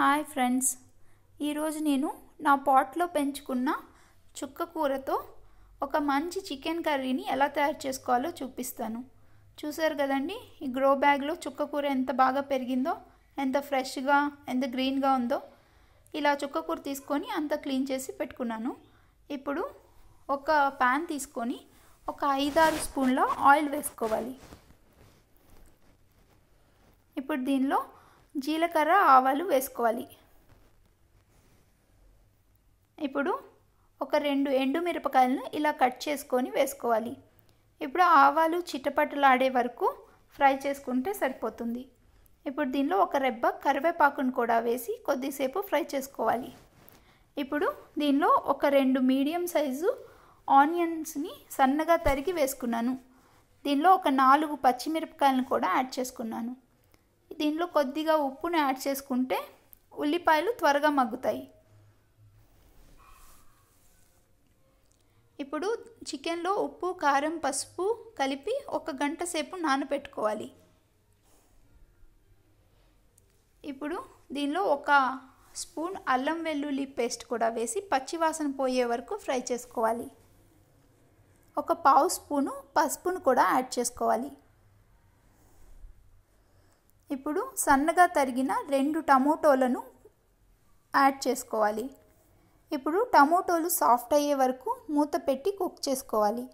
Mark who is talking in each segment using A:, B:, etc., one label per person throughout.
A: hi friends ఈరోజు నేను నా పాట్లో పెంచుకున్న చుక్క కూరతో ఒక మంచి చికెన్ కర్రీని ఎలా తయారు చేసుకోవాలో చూపిస్తాను చూసారు కదండి ఈ గ్రో బ్యాగ్లో చుక్క కూర ఎంత బాగా పెరిగిందో ఎంత ఫ్రెష్గా ఎంత గ్రీన్గా ఉందో ఇలా చుక్క కూర తీసుకొని అంతా క్లీన్ చేసి పెట్టుకున్నాను ఇప్పుడు ఒక ప్యాన్ తీసుకొని ఒక ఐదారు స్పూన్ల ఆయిల్ వేసుకోవాలి ఇప్పుడు దీనిలో జీలకర్ర ఆవాలు వేసుకోవాలి ఇప్పుడు ఒక రెండు ఎండు మిరపకాయలను ఇలా కట్ చేసుకొని వేసుకోవాలి ఇప్పుడు ఆవాలు చిట్టపట్టలాడే వరకు ఫ్రై చేసుకుంటే సరిపోతుంది ఇప్పుడు దీనిలో ఒక రెబ్బ కరివేపాకును కూడా వేసి కొద్దిసేపు ఫ్రై చేసుకోవాలి ఇప్పుడు దీనిలో ఒక రెండు మీడియం సైజు ఆనియన్స్ని సన్నగా తరిగి వేసుకున్నాను దీనిలో ఒక నాలుగు పచ్చిమిరపకాయలను కూడా యాడ్ చేసుకున్నాను దీనిలో కొద్దిగా ఉప్పును యాడ్ చేసుకుంటే ఉల్లిపాయలు త్వరగా మగ్గుతాయి ఇప్పుడు చికెన్లో ఉప్పు కారం పసుపు కలిపి ఒక గంట సేపు నానబెట్టుకోవాలి ఇప్పుడు దీనిలో ఒక స్పూన్ అల్లం వెల్లుల్లి పేస్ట్ కూడా వేసి పచ్చివాసన పోయే వరకు ఫ్రై చేసుకోవాలి ఒక పావు స్పూను పసుపును కూడా యాడ్ చేసుకోవాలి ఇప్పుడు సన్నగా తరిగిన రెండు టమోటోలను యాడ్ చేసుకోవాలి ఇప్పుడు టమోటోలు సాఫ్ట్ అయ్యే వరకు మూత పెట్టి కుక్ చేసుకోవాలి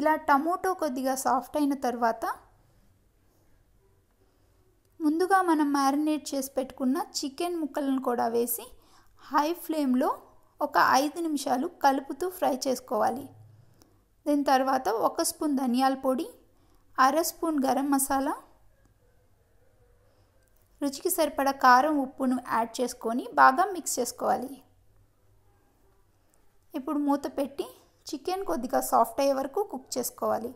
A: ఇలా టమోటో కొద్దిగా సాఫ్ట్ అయిన తర్వాత ముందుగా మనం మ్యారినేట్ చేసి పెట్టుకున్న చికెన్ ముక్కలను కూడా వేసి హై ఫ్లేమ్లో ఒక ఐదు నిమిషాలు కలుపుతూ ఫ్రై చేసుకోవాలి దీని తర్వాత ఒక స్పూన్ ధనియాల పొడి అర స్పూన్ గరం మసాలా రుచికి సరిపడా కారం ఉప్పును యాడ్ చేసుకొని బాగా మిక్స్ చేసుకోవాలి ఇప్పుడు మూత పెట్టి చికెన్ కొద్దిగా సాఫ్ట్ అయ్యే వరకు కుక్ చేసుకోవాలి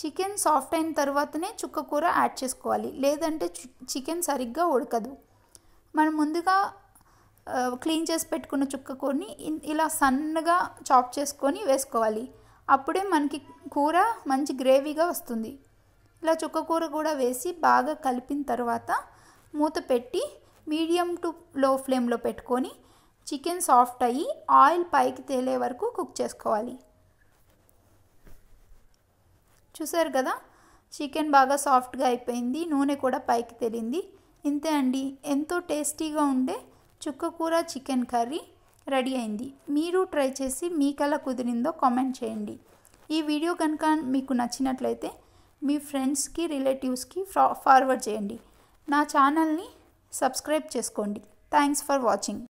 A: చికెన్ సాఫ్ట్ అయిన తర్వాతనే చుక్క కూర యాడ్ చేసుకోవాలి లేదంటే చికెన్ సరిగ్గా ఉడకదు మనం ముందుగా క్లీన్ చేసి పెట్టుకున్న చుక్కకొని ఇలా సన్నగా చాప్ చేసుకొని వేసుకోవాలి అప్పుడే మనకి కూర మంచి గ్రేవీగా వస్తుంది ఇలా చుక్క కూర కూడా వేసి బాగా కలిపిన తర్వాత మూత పెట్టి మీడియం టు లో ఫ్లేమ్లో పెట్టుకొని చికెన్ సాఫ్ట్ అయ్యి ఆయిల్ పైకి తేలే వరకు కుక్ చేసుకోవాలి చూసారు కదా చికెన్ బాగా సాఫ్ట్గా అయిపోయింది నూనె కూడా పైకి తేలింది ఇంతే అండి ఎంతో టేస్టీగా ఉండే చుక్కకూర చికెన్ కర్రీ రెడీ అయింది మీరు ట్రై చేసి మీకెలా కుదిరిందో కామెంట్ చేయండి ఈ వీడియో కనుక మీకు నచ్చినట్లయితే మీ ఫ్రెండ్స్కి రిలేటివ్స్కి ఫార్వర్డ్ చేయండి నా ఛానల్ని సబ్స్క్రైబ్ చేసుకోండి థ్యాంక్స్ ఫర్ వాచింగ్